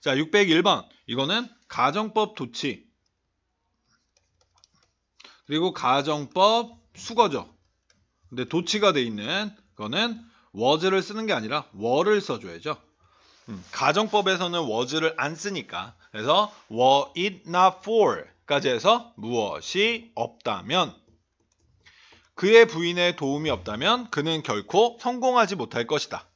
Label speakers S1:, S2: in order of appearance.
S1: 자, 601번. 이거는 가정법 도치. 그리고 가정법 수거죠. 근데 도치가 돼 있는 거는 워즈를 쓰는 게 아니라 워를 써줘야죠. 음, 가정법에서는 워즈를안 쓰니까 그래서 워, e r e it not for 까지 해서 무엇이 없다면 그의 부인의 도움이 없다면 그는 결코 성공하지 못할 것이다.